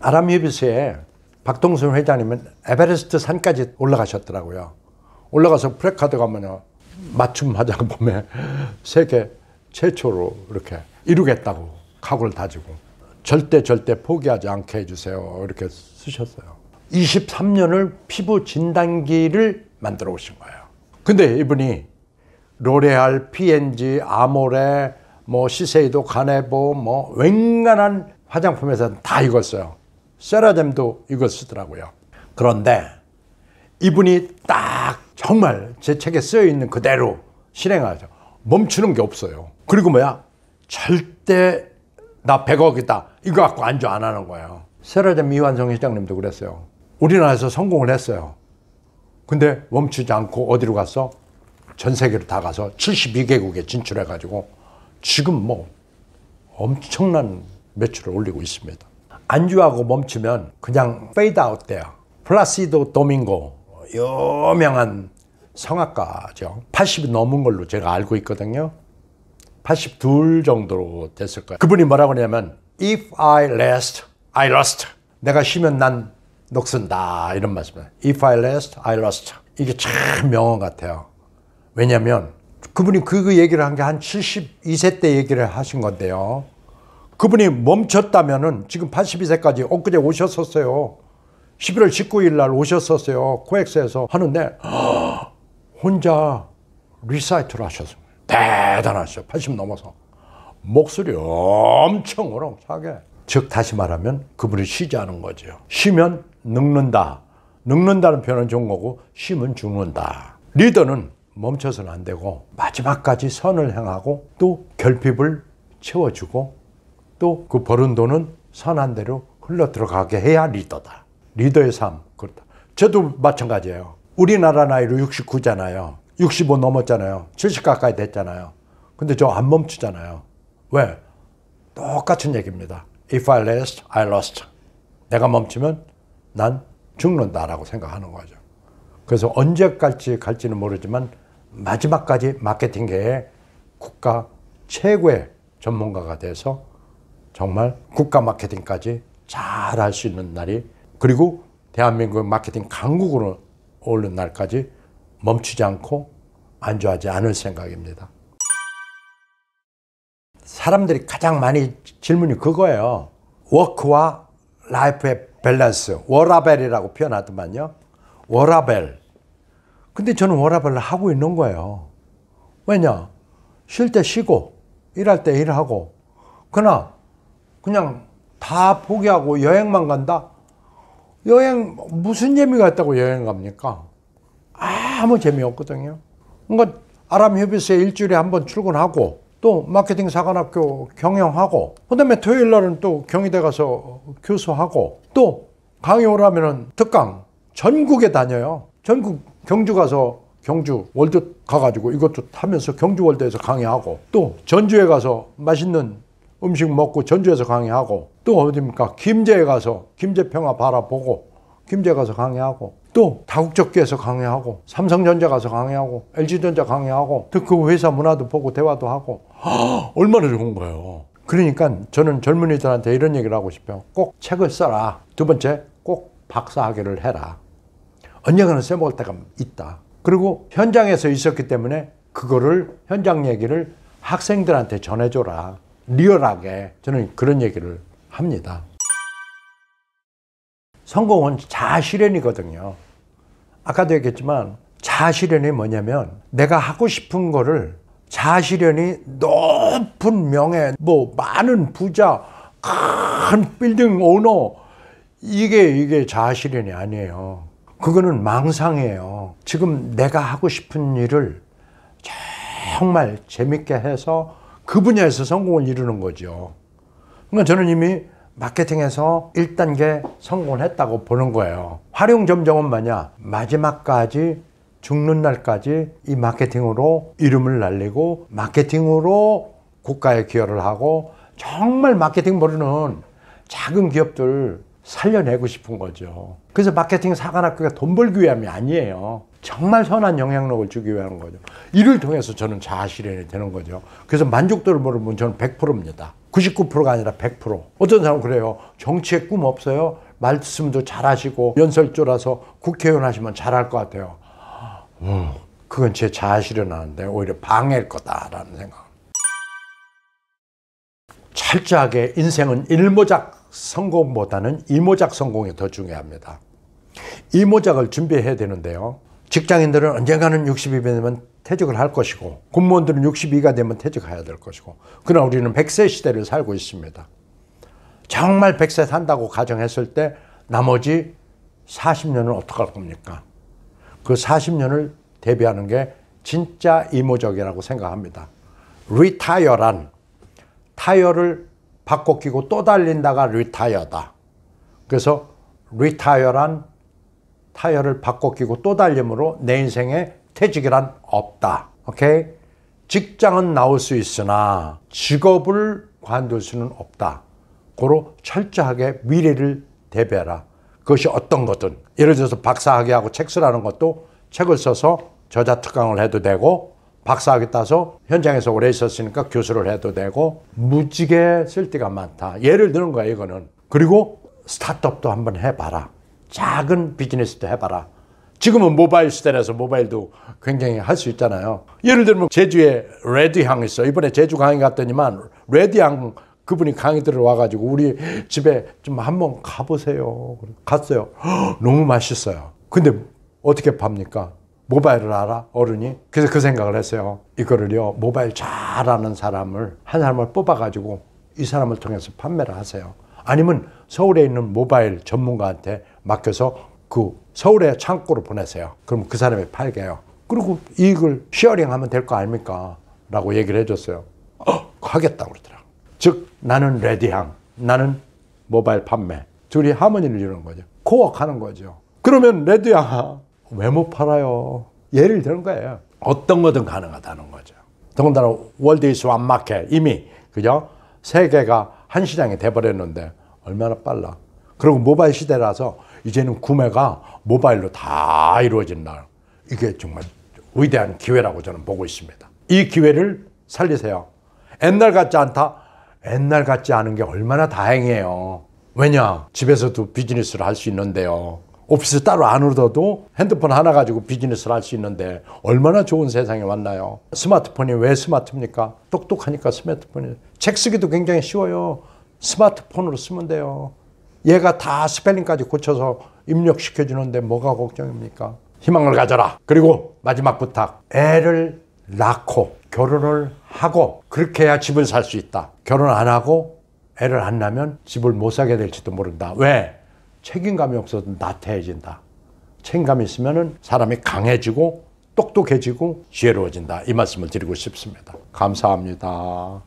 아람유비스에 박동순 회장님은 에베레스트 산까지 올라가셨더라고요. 올라가서 프레카드 가면요. 맞춤 화장 품에 세계 최초로 이렇게 이루겠다고 각오를 다지고 절대 절대 포기하지 않게 해주세요. 이렇게 쓰셨어요. 23년을 피부 진단기를 만들어 오신 거예요. 근데 이분이 로레알, P&G, 아모레, 뭐 시세이도 가네보, 뭐 웬간한 화장품에서다 익었어요. 세라뎀도 이걸 쓰더라고요. 그런데 이분이 딱 정말 제 책에 쓰여 있는 그대로 실행하죠. 멈추는 게 없어요. 그리고 뭐야? 절대 나 100억이다. 이거 갖고 안주 안 하는 거예요. 세라뎀 이완성 회장님도 그랬어요. 우리나라에서 성공을 했어요. 근데 멈추지 않고 어디로 갔어? 전 세계로 다 가서 72개국에 진출해가지고 지금 뭐 엄청난 매출을 올리고 있습니다. 안주하고 멈추면 그냥 페이드 아웃 돼요. 플라시도 도밍고 유명한 성악가죠. 80이 넘은 걸로 제가 알고 있거든요. 82 정도로 됐을 거예요. 그분이 뭐라고 하냐면 If I last, I lost. 내가 쉬면 난 녹슨다 이런 말씀을 If I last, I lost. 이게 참 명언 같아요. 왜냐면 그분이 그 얘기를 한 게 한 72세 때 얘기를 하신 건데요. 그분이 멈췄다면은 지금 82세까지 엊그제 오셨었어요. 11월 19일 날 오셨었어요. 코엑스에서 하는데 혼자 리사이트를 하셨습니다 대단하시죠. 80 넘어서. 목소리 엄청 오랑차게. 즉 다시 말하면 그분이 쉬지 않은 거죠. 쉬면 늙는다. 늙는다는 표현은 좋은 거고 쉬면 죽는다. 리더는 멈춰서는 안 되고 마지막까지 선을 행하고 또 결핍을 채워주고 또그 버는 돈은 선한 대로 흘러 들어가게 해야 리더다. 리더의 삶. 그렇다. 저도 마찬가지예요. 우리나라 나이로 69잖아요. 65 넘었잖아요. 70 가까이 됐잖아요. 근데 저 안 멈추잖아요. 왜? 똑같은 얘기입니다. If I last, I lost. 내가 멈추면 난 죽는다라고 생각하는 거죠. 그래서 언제까지 갈지는 모르지만 마지막까지 마케팅계의 국가 최고의 전문가가 돼서 정말 국가 마케팅까지 잘 할 수 있는 날이 그리고 대한민국 마케팅 강국으로 오른 날까지 멈추지 않고 안주하지 않을 생각입니다. 사람들이 가장 많이 질문이 그거예요. 워크와 라이프의 밸런스, 워라벨이라고 표현하더만요. 워라벨. 근데 저는 워라벨을 하고 있는 거예요. 왜냐? 쉴 때 쉬고, 일할 때 일하고. 그러나 그냥 다 포기하고 여행만 간다? 여행 무슨 재미가 있다고 여행 갑니까? 아무 재미 없거든요. 그러니까 아람휴비스에 일주일에 한 번 출근하고 또 마케팅 사관학교 경영하고 그다음에 토요일 날은 또 경희대 가서 교수하고 또 강의 오라면은 특강 전국에 다녀요. 전국 경주 가서 경주 월드 가가지고 이것도 타면서 경주 월드에서 강의하고 또 전주에 가서 맛있는 음식 먹고 전주에서 강의하고 또어딥니까 김제에 가서 김제 평화 바라보고 김제 가서 강의하고 또 다국적기에서 강의하고 삼성전자 가서 강의하고 LG전자 강의하고 또 그 회사 문화도 보고 대화도 하고 허, 얼마나 좋은 거예요. 그러니까 저는 젊은이들한테 이런 얘기를 하고 싶어요. 꼭 책을 써라. 두 번째 꼭 박사학위를 해라. 언젠가는 써먹을 때가 있다. 그리고 현장에서 있었기 때문에 그거를 현장 얘기를 학생들한테 전해줘라. 리얼하게 저는 그런 얘기를 합니다. 성공은 자실현이거든요 아까도 얘기했지만 자실현이 뭐냐면 내가 하고 싶은 거를 자실현이 높은 명예, 뭐 많은 부자, 큰 빌딩 오너 이게 이게 자실현이 아니에요. 그거는 망상이에요. 지금 내가 하고 싶은 일을 정말 재밌게 해서 그 분야에서 성공을 이루는 거죠. 그러니까 저는 이미 마케팅에서 1단계 성공을 했다고 보는 거예요. 활용 점정은 뭐냐? 마지막까지 죽는 날까지 이 마케팅으로 이름을 날리고 마케팅으로 국가에 기여를 하고 정말 마케팅 모르는 작은 기업들 살려내고 싶은 거죠. 그래서 마케팅 사관학교가 돈 벌기 위함이 아니에요. 정말 선한 영향력을 주기 위한 거죠. 이를 통해서 저는 자아실현이 되는 거죠. 그래서 만족도를 물어보면 저는 100%입니다. 99%가 아니라 100%. 어떤 사람은 그래요. 정치에 꿈 없어요. 말씀도 잘하시고 연설조라서 국회의원 하시면 잘할 것 같아요. 어, 그건 제 자아실현하는데 오히려 방해일 거다라는 생각. 철저하게 인생은 일모작 성공보다는 이모작 성공이 더 중요합니다. 이모작을 준비해야 되는데요. 직장인들은 언젠가는 60이 되면 퇴직을 할 것이고 군무원들은 62가 되면 퇴직해야 될 것이고 그러나 우리는 100세 시대를 살고 있습니다. 정말 100세 산다고 가정했을 때 나머지 40년은 어떻게 할 겁니까? 그 40년을 대비하는 게 진짜 이모적이라고 생각합니다. 리타이어란 타이어를 바꿔 끼고 또 달린다가 리타이어다. 그래서 리타이어란 타이어를 바꿔 끼고 또 달림으로 내 인생에 퇴직이란 없다. 오케이? 직장은 나올 수 있으나 직업을 관둘 수는 없다. 고로 철저하게 미래를 대비하라 그것이 어떤 것든 예를 들어서 박사학위하고 책 쓰라는 것도 책을 써서 저자 특강을 해도 되고 박사학위따 서 현장에서 오래 있었으니까 교수를 해도 되고 무지개 쓸 데가 많다. 예를 드는 거야 이거는. 그리고 스타트업도 한번 해봐라. 작은 비즈니스도 해봐라. 지금은 모바일 시대라서 모바일도 굉장히 할 수 있잖아요. 예를 들면 제주에 레드향 있어. 이번에 제주 강의 갔더니만 레드향 그분이 강의 들어 와가지고 우리 집에 좀 한번 가보세요. 갔어요. 너무 맛있어요. 근데 어떻게 팝니까? 모바일을 알아? 어른이? 그래서 그 생각을 했어요. 이거를요, 모바일 잘하는 사람을, 한 사람을 뽑아가지고 이 사람을 통해서 판매를 하세요. 아니면 서울에 있는 모바일 전문가한테 맡겨서 그 서울의 창고로 보내세요. 그럼 그 사람이 팔게요. 그리고 이익을 쉐어링하면 될 거 아닙니까? 라고 얘기를 해줬어요. 어, 하겠다고 그러더라. 즉, 나는 레디향, 나는 모바일 판매. 둘이 하모니를 이루는 거죠. 코어하는 거죠. 그러면 레디향, 외모 팔아요. 예를 들은 거예요. 어떤 거든 가능하다는 거죠. 더군다나 월드이스 완마켓 이미 그죠? 세계가 한 시장이 돼버렸는데 얼마나 빨라. 그리고 모바일 시대라서 이제는 구매가 모바일로 다 이루어진다. 이게 정말 위대한 기회라고 저는 보고 있습니다. 이 기회를 살리세요. 옛날 같지 않다. 옛날 같지 않은 게 얼마나 다행이에요. 왜냐? 집에서도 비즈니스를 할 수 있는데요. 오피스 따로 안 얻어도 핸드폰 하나 가지고 비즈니스를 할 수 있는데 얼마나 좋은 세상에 왔나요? 스마트폰이 왜 스마트입니까? 똑똑하니까 스마트폰이. 책 쓰기도 굉장히 쉬워요. 스마트폰으로 쓰면 돼요. 얘가 다 스펠링까지 고쳐서 입력시켜주는데 뭐가 걱정입니까? 희망을 가져라. 그리고 마지막 부탁. 애를 낳고 결혼을 하고 그렇게 해야 집을 살 수 있다. 결혼 안 하고 애를 안 낳으면 집을 못 사게 될지도 모른다. 왜? 책임감이 없어도 나태해진다. 책임감이 있으면 사람이 강해지고 똑똑해지고 지혜로워진다. 이 말씀을 드리고 싶습니다. 감사합니다.